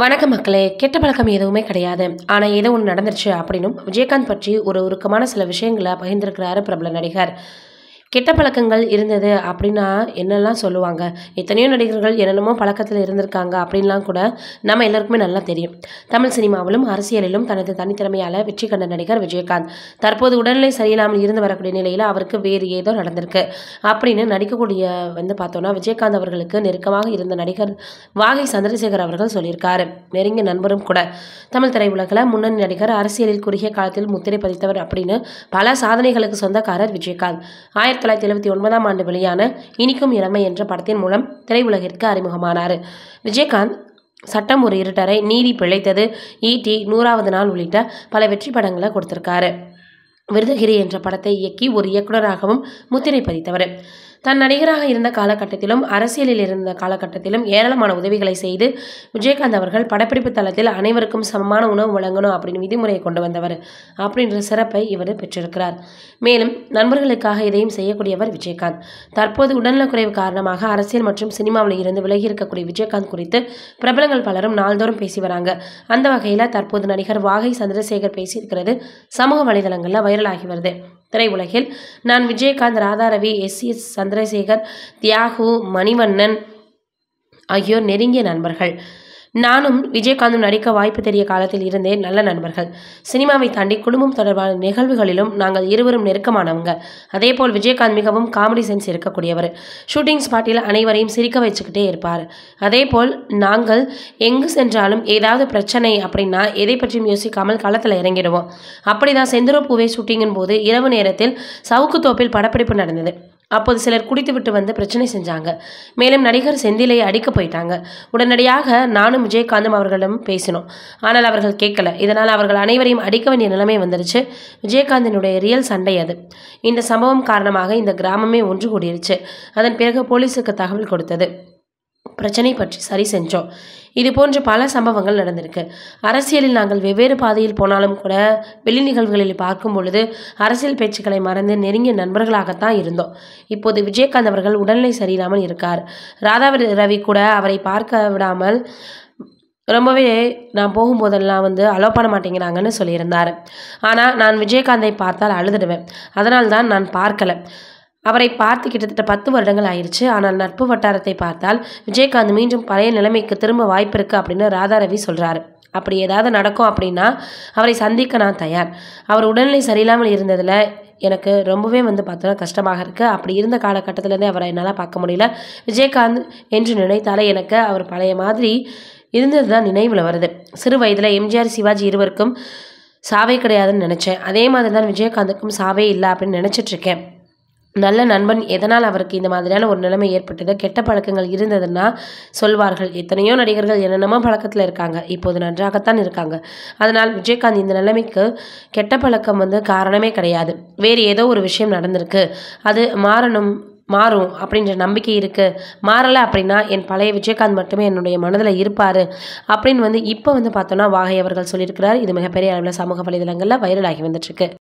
வணக்க மக்களே கெட்ட பழக்கம் எதுவுமே கிடையாது ஆனால் ஏதோ ஒன்று நடந்துருச்சு அப்படின்னும் விஜயகாந்த் பற்றி ஒரு உருக்கமான சில விஷயங்களை பகிர்ந்திருக்கிறாரு பிரபல நடிகர் கெட்ட பழக்கங்கள் இருந்தது அப்படின்னா என்னெல்லாம் சொல்லுவாங்க எத்தனையோ நடிகர்கள் என்னென்னமோ பழக்கத்தில் இருந்திருக்காங்க அப்படின்லாம் கூட நம்ம எல்லாருக்குமே நல்லா தெரியும் தமிழ் சினிமாவிலும் அரசியலிலும் தனது தனித்திறமையால் வெற்றி கண்ட நடிகர் விஜயகாந்த் தற்போது உடல்நிலை சரியில்லாமல் இருந்து வரக்கூடிய நிலையில் அவருக்கு வேறு ஏதோ நடந்திருக்கு அப்படின்னு நடிக்கக்கூடிய வந்து பார்த்தோன்னா விஜயகாந்த் அவர்களுக்கு நெருக்கமாக இருந்த நடிகர் வாகை சந்திரசேகர் அவர்கள் சொல்லியிருக்காரு நெருங்கிய நண்பரும் கூட தமிழ் திரையுலகில் முன்னணி நடிகர் அரசியலில் குறுகிய காலத்தில் முத்திரை பதித்தவர் அப்படின்னு பல சாதனைகளுக்கு சொந்தக்காரர் விஜயகாந்த் ஆயிரத்தி ஆயிரத்தி தொள்ளாயிரத்தி எழுபத்தி ஒன்பதாம் ஆண்டு வெளியான இனிக்கும் இளமை என்ற படத்தின் மூலம் திரையுலகிற்கு அறிமுகமானார் விஜயகாந்த் சட்டம் ஒரு இருட்டரை நீதி பிழைத்தது ஈட்டி நூறாவது நாள் உள்ளிட்ட பல வெற்றி படங்களை கொடுத்திருக்காரு விருதகிரி என்ற படத்தை இயக்கி ஒரு இயக்குநராகவும் முத்திரை பதித்தவர் தன் நடிகராக இருந்த காலகட்டத்திலும் அரசியலில் இருந்த காலகட்டத்திலும் ஏராளமான உதவிகளை செய்து விஜயகாந்த் அவர்கள் படப்பிடிப்பு தளத்தில் அனைவருக்கும் சமமான உணவு வழங்கணும் அப்படின்னு விதிமுறையை கொண்டு வந்தவர் அப்படின்ற சிறப்பை இவர் பெற்றிருக்கிறார் மேலும் நண்பர்களுக்காக இதையும் செய்யக்கூடியவர் விஜயகாந்த் தற்போது உடல்நலக்குறைவு காரணமாக அரசியல் மற்றும் சினிமாவில் இருந்து விலகி இருக்கக்கூடிய விஜயகாந்த் குறித்து பிரபலங்கள் பலரும் நாள்தோறும் பேசி வராங்க அந்த வகையில் தற்போது நடிகர் வாகை சந்திரசேகர் பேசியிருக்கிறது சமூக வலைதளங்களில் வைரல் ஆகி வருது திரையுலகில் நான் விஜயகாந்த் ராதாரவி எஸ் எஸ் சந்திரசேகர் தியாகு மணிவண்ணன் ஆகியோர் நெருங்கிய நண்பர்கள் நானும் விஜயகாந்தும் நடிக்க வாய்ப்பு தெரிய காலத்தில் இருந்தே நல்ல நண்பர்கள் சினிமாவை தாண்டி குடும்பம் தொடர்பான நிகழ்வுகளிலும் நாங்கள் இருவரும் நெருக்கமானவங்க அதேபோல் விஜயகாந்த் மிகவும் காமெடி சென்ஸ் இருக்கக்கூடியவர் ஷூட்டிங் ஸ்பாட்டில் அனைவரையும் சிரிக்க வச்சுக்கிட்டே இருப்பார் அதேபோல் நாங்கள் எங்கு சென்றாலும் ஏதாவது பிரச்சனை அப்படின்னா எதை பற்றியும் யோசிக்காமல் களத்தில் இறங்கிடுவோம் அப்படிதான் செந்தரோ பூவே ஷூட்டிங்கின் போது இரவு நேரத்தில் சவுக்கு தோப்பில் படப்பிடிப்பு நடந்தது அப்போது சிலர் குடித்துவிட்டு வந்து பிரச்சனை செஞ்சாங்க மேலும் நடிகர் செந்திலை அடிக்க போயிட்டாங்க உடனடியாக நானும் விஜயகாந்தும் அவர்களிடம் பேசினோம் ஆனால் அவர்கள் கேட்கல இதனால் அவர்கள் அனைவரையும் அடிக்க வேண்டிய நிலைமை வந்துருச்சு விஜயகாந்தினுடைய ரியல் சண்டை அது இந்த சம்பவம் காரணமாக இந்த கிராமமே ஒன்று கூடியிருச்சு அதன் பிறகு போலீஸுக்கு தகவல் கொடுத்தது பிரச்சனை பற்றி சரி செஞ்சோம் இது போன்ற பல சம்பவங்கள் நடந்திருக்கு அரசியலில் நாங்கள் வெவ்வேறு பாதையில் போனாலும் கூட வெளி நிகழ்வுகளில் பார்க்கும் பொழுது அரசியல் பேச்சுக்களை மறந்து நெருங்கிய நண்பர்களாகத்தான் இருந்தோம் இப்போது விஜயகாந்த் அவர்கள் உடல்நிலை சரியில்லாமல் இருக்கார் ராதா ரவி கூட அவரை பார்க்க விடாமல் ரொம்பவே நான் போகும்போதெல்லாம் வந்து அலோ பண்ண மாட்டேங்கிறாங்கன்னு சொல்லியிருந்தார் ஆனால் நான் விஜயகாந்தை பார்த்தால் அழுதுடுவேன் அதனால் தான் நான் பார்க்கலை அவரை பார்த்து கிட்டத்தட்ட பத்து வருடங்கள் ஆயிடுச்சு ஆனால் நட்பு வட்டாரத்தை பார்த்தால் விஜயகாந்த் மீண்டும் பழைய நிலைமைக்கு திரும்ப வாய்ப்பு இருக்குது அப்படின்னு ராதாரவி சொல்றாரு அப்படி ஏதாவது நடக்கும் அப்படின்னா அவரை சந்திக்க நான் தயார் அவர் உடல்நிலை சரியில்லாமல் இருந்ததில் எனக்கு ரொம்பவே வந்து பார்த்தோன்னா கஷ்டமாக இருக்குது அப்படி இருந்த காலகட்டத்திலேருந்தே அவரை என்னால் பார்க்க முடியல விஜயகாந்த் என்று நினைத்தாலே எனக்கு அவர் பழைய மாதிரி இருந்தது தான் நினைவில் வருது சிறு வயதில் எம்ஜிஆர் சிவாஜி இருவருக்கும் சாவே கிடையாதுன்னு நினச்சேன் அதே மாதிரி தான் விஜயகாந்துக்கும் சாவே இல்லை அப்படின்னு நினச்சிட்ருக்கேன் நல்ல நண்பன் எதனால் அவருக்கு இந்த மாதிரியான ஒரு நிலைமை ஏற்பட்டது கெட்ட பழக்கங்கள் இருந்ததுன்னா சொல்வார்கள் எத்தனையோ நடிகர்கள் என்னென்னமோ பழக்கத்தில் இருக்காங்க இப்போது நன்றாகத்தான் இருக்காங்க அதனால் விஜயகாந்த் இந்த நிலைமைக்கு கெட்ட பழக்கம் வந்து காரணமே கிடையாது வேறு ஏதோ ஒரு விஷயம் நடந்திருக்கு அது மாறணும் மாறும் அப்படின்ற நம்பிக்கை இருக்குது மாறலை அப்படின்னா என் பழைய விஜயகாந்த் மட்டுமே என்னுடைய மனதில் இருப்பார் அப்படின்னு வந்து இப்போ வந்து பார்த்தோன்னா வாகை அவர்கள் சொல்லியிருக்கிறார் இது மிகப்பெரிய அளவில் சமூக வலைதளங்களில் வைரலாகி வந்துட்டுருக்கு